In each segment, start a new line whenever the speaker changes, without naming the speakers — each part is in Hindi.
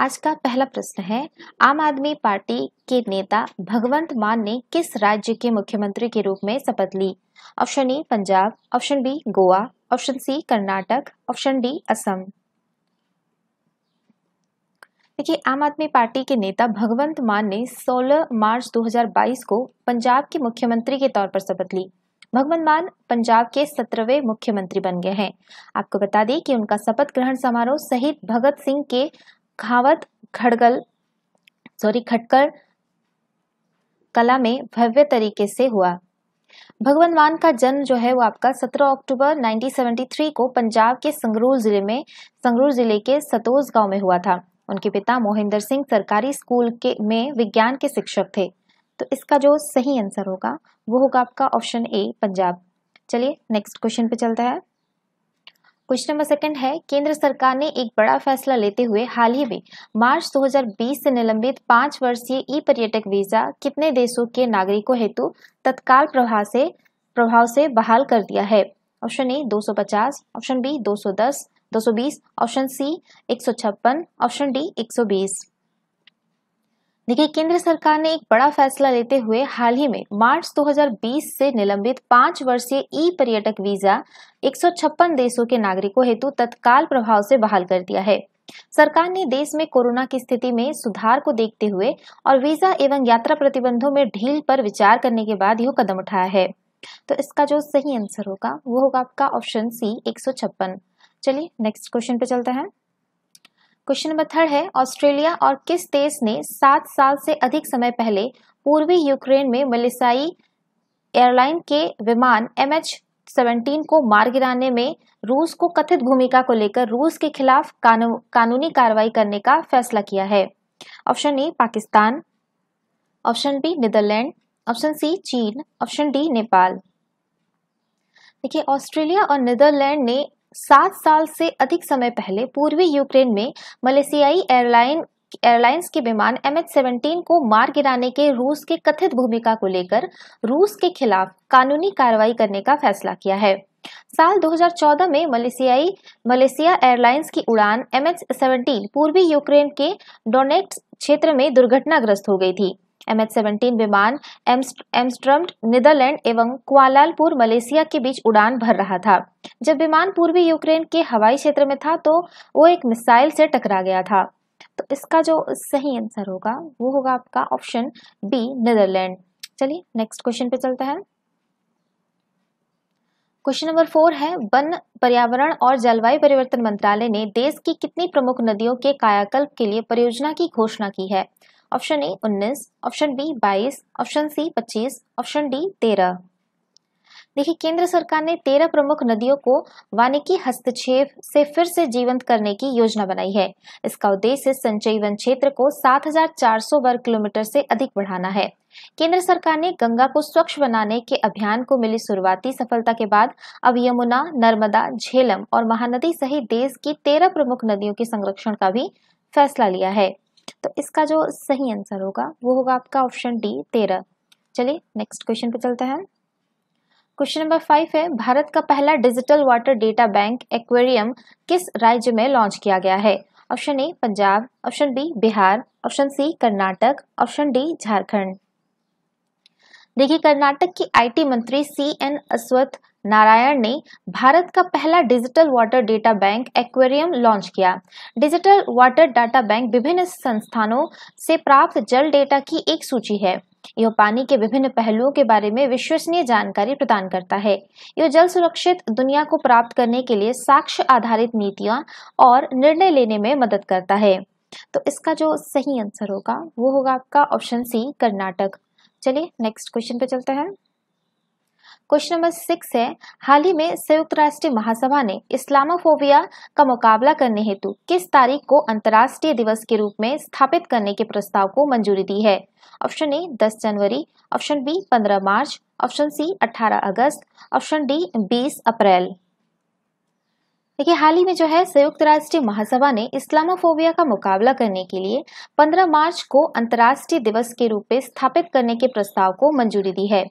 आज का पहला प्रश्न है आम आदमी पार्टी के नेता भगवंत मान ने किस राज्य के मुख्यमंत्री के रूप में शपथ ली option A Punjab option B Goa option C Karnataka option D Assam देखिए आम आदमी पार्टी के नेता भगवंत मान ने 16 मार्च 2022 को पंजाब के मुख्यमंत्री के तौर पर शपथ ली भगवंत मान पंजाब के सत्रहवें मुख्यमंत्री बन गए हैं आपको बता दें कि उनका शपथ ग्रहण समारोह शहीद भगत सिंह के खावत खड़गल सॉरी खटकर कला में भव्य तरीके से हुआ भगवान मान का जन्म जो है वो आपका 17 अक्टूबर 1973 को पंजाब के संगरूर जिले में संगरूर जिले के सतोज गांव में हुआ था उनके पिता मोहिंदर सिंह सरकारी स्कूल के में विज्ञान के शिक्षक थे तो इसका जो सही आंसर होगा वो होगा आपका ऑप्शन ए पंजाब चलिए नेक्स्ट क्वेश्चन पे चलता है क्वेश्चन नंबर सेकंड है केंद्र सरकार ने एक बड़ा फैसला लेते हुए हाल ही में मार्च 2020 से निलंबित पांच वर्षीय ई पर्यटक वीजा कितने देशों के नागरिकों हेतु तत्काल प्रभाव से प्रभाव से बहाल कर दिया है option A 250 option B 210 220 option C 156 option D 120 देखिए केंद्र सरकार ने एक बड़ा फैसला लेते हुए हाल ही में मार्च 2020 से निलंबित पांच वर्षीय ई पर्यटक वीजा एक देशों के नागरिकों हेतु तत्काल प्रभाव से बहाल कर दिया है सरकार ने देश में कोरोना की स्थिति में सुधार को देखते हुए और वीजा एवं यात्रा प्रतिबंधों में ढील पर विचार करने के बाद यह कदम उठाया है तो इसका जो सही आंसर होगा वो होगा आपका ऑप्शन सी एक चलिए नेक्स्ट क्वेश्चन पे चलते हैं क्वेश्चन नंबर थर्ड है ऑस्ट्रेलिया और किस देश ने सात साल से अधिक समय पहले पूर्वी यूक्रेन में मलिसाई एयरलाइन के विमान एम एच सेवनटीन को मार गिराने में रूस को कथित भूमिका को लेकर रूस के खिलाफ कानू, कानूनी कार्रवाई करने का फैसला किया है option A Pakistan option B Netherlands option C चीन ऑप्शन डी नेपाल देखिए ऑस्ट्रेलिया और नीदरलैंड ने सात साल से अधिक समय पहले पूर्वी यूक्रेन में मलेशियाई एयरलाइन एयरलाइंस के विमान एम एच सेवनटीन को मार गिराने के रूस के कथित भूमिका को लेकर रूस के खिलाफ कानूनी कार्रवाई करने का फैसला किया है साल 2014 में मलेशियाई मलेशिया एयरलाइंस की उड़ान एम एच सेवनटीन पूर्वी यूक्रेन के डोनेट क्षेत्र में दुर्घटनाग्रस्त हो गई थी एम एच विमान एम्स्ट्रम्ड नीदरलैंड एवं क्वालालपुर मलेशिया के बीच उड़ान भर रहा था जब विमान पूर्वी यूक्रेन के हवाई क्षेत्र में था तो वो एक मिसाइल से टकरा गया था तो इसका जो सही आंसर होगा वो होगा आपका ऑप्शन बी नीदरलैंड चलिए नेक्स्ट क्वेश्चन पे चलते हैं क्वेश्चन नंबर फोर है वन पर्यावरण और जलवायु परिवर्तन मंत्रालय ने देश की कितनी प्रमुख नदियों के कायाकल्प के लिए परियोजना की घोषणा की है ऑप्शन ए उन्नीस ऑप्शन बी बाईस ऑप्शन सी पच्चीस ऑप्शन डी तेरह देखिए केंद्र सरकार ने तेरह प्रमुख नदियों को वानिकी हस्तक्षेप से फिर से जीवंत करने की योजना बनाई है इसका उद्देश्य संचयी वन क्षेत्र को 7,400 वर्ग किलोमीटर से अधिक बढ़ाना है केंद्र सरकार ने गंगा को स्वच्छ बनाने के अभियान को मिली शुरुआती सफलता के बाद अब यमुना नर्मदा झेलम और महानदी सहित देश की तेरह प्रमुख नदियों के संरक्षण का भी फैसला लिया है तो इसका जो सही आंसर होगा वो होगा आपका ऑप्शन डी तेरह चलिए नेक्स्ट क्वेश्चन पे चलते हैं क्वेश्चन नंबर फाइव है भारत का पहला digital water data bank aquarium किस राज्य में लॉन्च किया गया है option A Punjab option B Bihar option C Karnataka option D Jharkhand देखिए कर्नाटक की आईटी मंत्री सी एन अश्वथ नारायण ने भारत का पहला digital water data bank aquarium launch किया डिजिटल वाटर डाटा बैंक विभिन्न संस्थानों से प्राप्त जल डेटा की एक सूची है यह पानी के विभिन्न पहलुओं के बारे में विश्वसनीय जानकारी प्रदान करता है यह जल सुरक्षित दुनिया को प्राप्त करने के लिए साक्ष्य आधारित नीतियां और निर्णय लेने में मदद करता है तो इसका जो सही आंसर होगा वो होगा आपका ऑप्शन सी कर्नाटक चलिए नेक्स्ट क्वेश्चन पे चलते हैं क्वेश्चन नंबर सिक्स है हाल ही में संयुक्त राष्ट्रीय महासभा ने इस्लामोफोबिया का मुकाबला करने हेतु किस तारीख को अंतर्राष्ट्रीय दिवस के रूप में स्थापित करने के प्रस्ताव को मंजूरी दी है ऑप्शन ए 10 जनवरी ऑप्शन बी 15 मार्च ऑप्शन सी 18 अगस्त ऑप्शन डी 20 अप्रैल देखिए हाल ही में जो है संयुक्त राष्ट्र महासभा ने इस्लामोफोबिया का मुकाबला करने के लिए 15 मार्च को अंतर्राष्ट्रीय दिवस के रूप में स्थापित करने के प्रस्ताव को मंजूरी दी है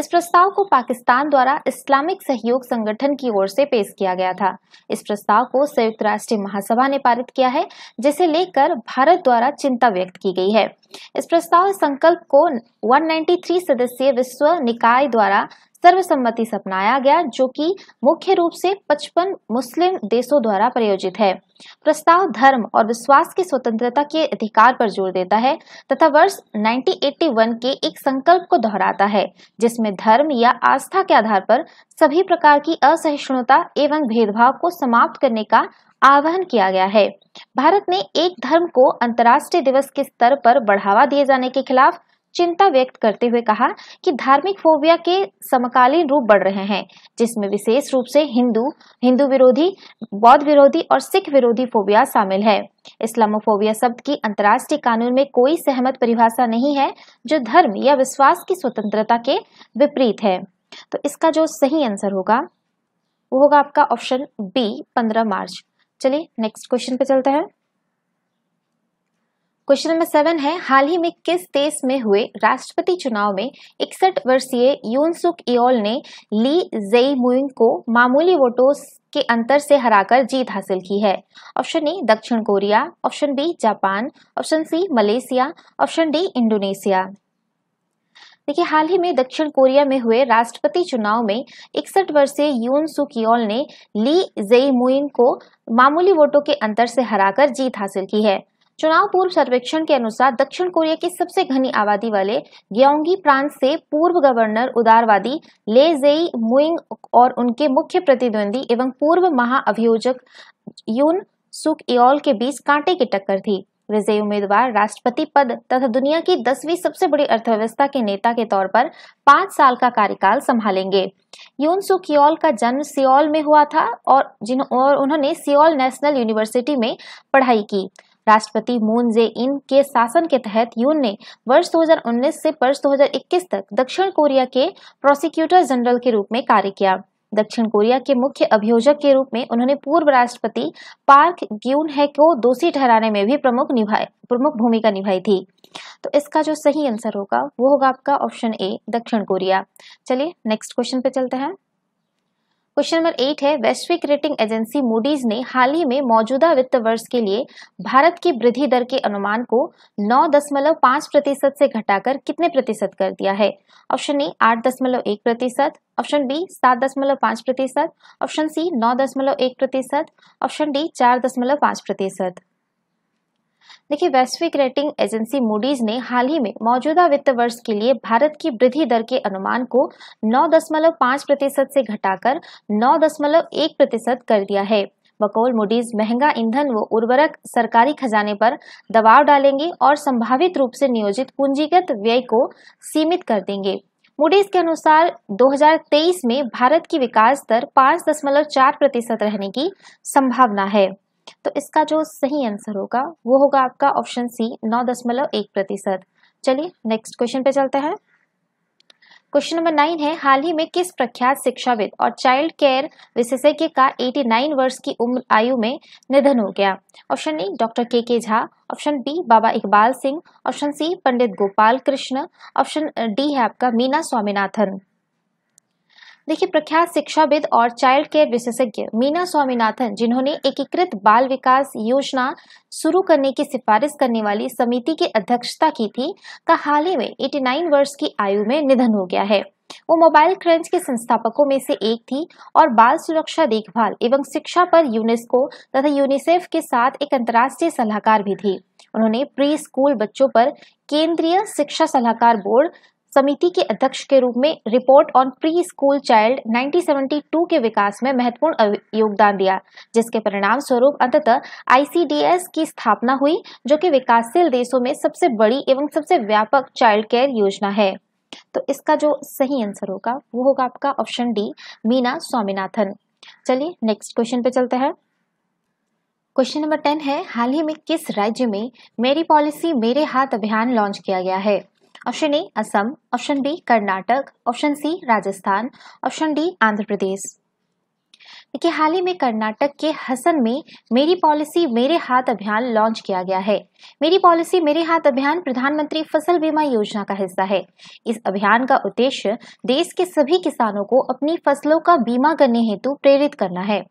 इस प्रस्ताव को पाकिस्तान द्वारा इस्लामिक सहयोग संगठन की ओर से पेश किया गया था इस प्रस्ताव को संयुक्त राष्ट्र महासभा ने पारित किया है जिसे लेकर भारत द्वारा चिंता व्यक्त की गई है इस प्रस्ताव संकल्प को 193 सदस्यीय विश्व निकाय द्वारा सर्वसम्मति से अपनाया गया जो कि मुख्य रूप से 55 मुस्लिम देशों द्वारा प्रायोजित है प्रस्ताव धर्म और विश्वास की स्वतंत्रता के अधिकार पर जोर देता है तथा वर्ष 1981 के एक संकल्प को दोहराता है जिसमें धर्म या आस्था के आधार पर सभी प्रकार की असहिष्णुता एवं भेदभाव को समाप्त करने का आह्वान किया गया है भारत ने एक धर्म को अंतर्राष्ट्रीय दिवस के स्तर पर बढ़ावा दिए जाने के खिलाफ चिंता व्यक्त करते हुए कहा कि धार्मिक फोबिया के समकालीन रूप बढ़ रहे हैं जिसमें विशेष रूप से हिंदू हिंदू विरोधी बौद्ध विरोधी और सिख विरोधी फोबिया शामिल है इस्लामोफोबिया शब्द की अंतर्राष्ट्रीय कानून में कोई सहमत परिभाषा नहीं है जो धर्म या विश्वास की स्वतंत्रता के विपरीत है तो इसका जो सही आंसर होगा वो होगा आपका ऑप्शन बी पंद्रह मार्च चलिए नेक्स्ट क्वेश्चन पे चलते हैं क्वेश्चन नंबर सेवन है हाल ही में किस देश में हुए राष्ट्रपति चुनाव में इकसठ वर्षीय यून सुक इल ने ली जेई मुइंग को मामूली वोटों के अंतर से हराकर जीत हासिल की है ऑप्शन ए दक्षिण Korea option B Japan option C Malaysia option D Indonesia देखिए हाल ही में दक्षिण कोरिया में हुए राष्ट्रपति चुनाव में इकसठ वर्षीय यून सुकियोल ने ली जई मुइन को मामूली वोटों के अंतर से हराकर जीत हासिल की है चुनाव पूर्व सर्वेक्षण के अनुसार दक्षिण कोरिया की सबसे घनी आबादी वाले ग्योंगी प्रांत से पूर्व गवर्नर उदारवादी ले जेई मुइंग और उनके मुख्य प्रतिद्वंदी एवं पूर्व महाअभियोजक यून सुक इल के बीच कांटे की टक्कर थी विजय उम्मीदवार राष्ट्रपति पद तथा दुनिया की दसवीं सबसे बड़ी अर्थव्यवस्था के नेता के तौर पर पांच साल का कार्यकाल संभालेंगे यून सुकियोल का जन्म सियोल में हुआ था और जिन और उन्होंने सियोल नेशनल यूनिवर्सिटी में पढ़ाई की राष्ट्रपति मून जे इन के शासन के तहत यून ने वर्ष 2019 से वर्ष 2021 तक दक्षिण कोरिया के प्रोसिक्यूटर जनरल के रूप में कार्य किया दक्षिण कोरिया के मुख्य अभियोजक के रूप में उन्होंने पूर्व राष्ट्रपति पार्क ग्यून है को दोषी ठहराने में भी प्रमुख निभाए प्रमुख भूमिका निभाई थी तो इसका जो सही आंसर होगा वो होगा आपका ऑप्शन ए दक्षिण कोरिया चलिए नेक्स्ट क्वेश्चन पे चलते हैं क्वेश्चन नंबर एट है वैश्विक रेटिंग एजेंसी मूडीज ने हाल ही में मौजूदा वित्त वर्ष के लिए भारत की वृद्धि दर के अनुमान को 9.5 प्रतिशत से घटाकर कितने प्रतिशत कर दिया है ऑप्शन ए 8.1 प्रतिशत ऑप्शन बी 7.5 प्रतिशत ऑप्शन सी 9.1 प्रतिशत ऑप्शन डी 4.5 प्रतिशत देखिए वैश्विक रेटिंग एजेंसी मूडीज ने हाल ही में मौजूदा वित्त वर्ष के लिए भारत की वृद्धि दर के अनुमान को 9.5 प्रतिशत से घटाकर 9.1 प्रतिशत कर दिया है बकौल मूडीज महंगा ईंधन व उर्वरक सरकारी खजाने पर दबाव डालेंगे और संभावित रूप से नियोजित पूंजीगत व्यय को सीमित कर देंगे मूडीज के अनुसार 2023 में भारत की विकास दर 5.4 प्रतिशत रहने की संभावना है तो इसका जो सही आंसर होगा वो होगा आपका ऑप्शन सी नौ दशमलव एक प्रतिशत चलिए नेक्स्ट क्वेश्चन पे चलते हैं क्वेश्चन नंबर नाइन है हाल ही में किस प्रख्यात शिक्षाविद और चाइल्ड केयर विशेषज्ञ का 89 वर्ष की उम्र आयु में निधन हो गया option A doctor K K Jha option B Baba Iqbal Singh option C Pandit Gopal Krishna option D है आपका मीना स्वामीनाथन देखिए प्रख्यात शिक्षाविद और चाइल्ड केयर विशेषज्ञ मीना स्वामीनाथन जिन्होंने एकीकृत बाल विकास योजना शुरू करने की सिफारिश करने वाली समिति की अध्यक्षता की थी का हाल ही में 89 वर्ष की आयु में निधन हो गया है वो मोबाइल क्रेंच के संस्थापकों में से एक थी और बाल सुरक्षा देखभाल एवं शिक्षा पर यूनेस्को तथा यूनिसेफ के साथ एक अंतर्राष्ट्रीय सलाहकार भी थी उन्होंने प्री स्कूल बच्चों पर केंद्रीय शिक्षा सलाहकार बोर्ड समिति के अध्यक्ष के रूप में report on pre school child 1972 के विकास में महत्वपूर्ण योगदान दिया जिसके परिणाम स्वरूप अंततः आईसीडीएस की स्थापना हुई जो कि विकासशील देशों में सबसे बड़ी एवं सबसे व्यापक चाइल्ड केयर योजना है तो इसका जो सही आंसर होगा वो होगा आपका ऑप्शन डी मीना स्वामीनाथन चलिए नेक्स्ट क्वेश्चन पे चलते हैं क्वेश्चन नंबर टेन है हाल ही में किस राज्य में मेरी पॉलिसी मेरे हाथ अभियान लॉन्च किया गया है option A Assam option B Karnataka option C Rajasthan option D Andhra Pradesh देखिए हाल ही में कर्नाटक के हसन में मेरी पॉलिसी मेरे हाथ अभियान लॉन्च किया गया है मेरी पॉलिसी मेरे हाथ अभियान प्रधानमंत्री फसल बीमा योजना का हिस्सा है इस अभियान का उद्देश्य देश के सभी किसानों को अपनी फसलों का बीमा करने हेतु प्रेरित करना है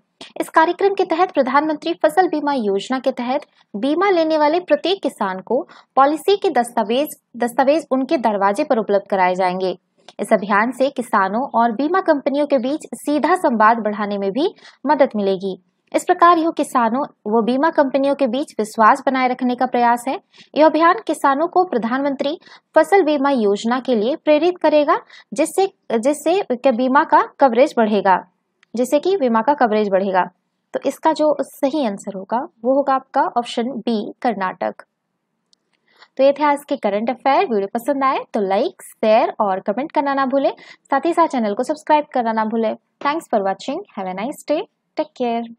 इस कार्यक्रम के तहत प्रधानमंत्री फसल बीमा योजना के तहत बीमा लेने वाले प्रत्येक किसान को पॉलिसी के दस्तावेज दस्तावेज उनके दरवाजे पर उपलब्ध कराए जाएंगे इस अभियान से किसानों और बीमा कंपनियों के बीच सीधा संवाद बढ़ाने में भी मदद मिलेगी इस प्रकार यह किसानों व बीमा कंपनियों के बीच विश्वास बनाए रखने का प्रयास है यह अभियान किसानों को प्रधानमंत्री फसल बीमा योजना के लिए प्रेरित करेगा जिससे जिससे बीमा का कवरेज बढ़ेगा जिससे कि बीमा का कवरेज बढ़ेगा तो इसका जो सही आंसर होगा वो होगा आपका ऑप्शन बी कर्नाटक तो ये थे आज के करंट अफेयर वीडियो पसंद आए तो लाइक शेयर और कमेंट करना ना भूले साथ ही साथ चैनल को सब्सक्राइब करना ना भूले thanks for watching have a nice day take care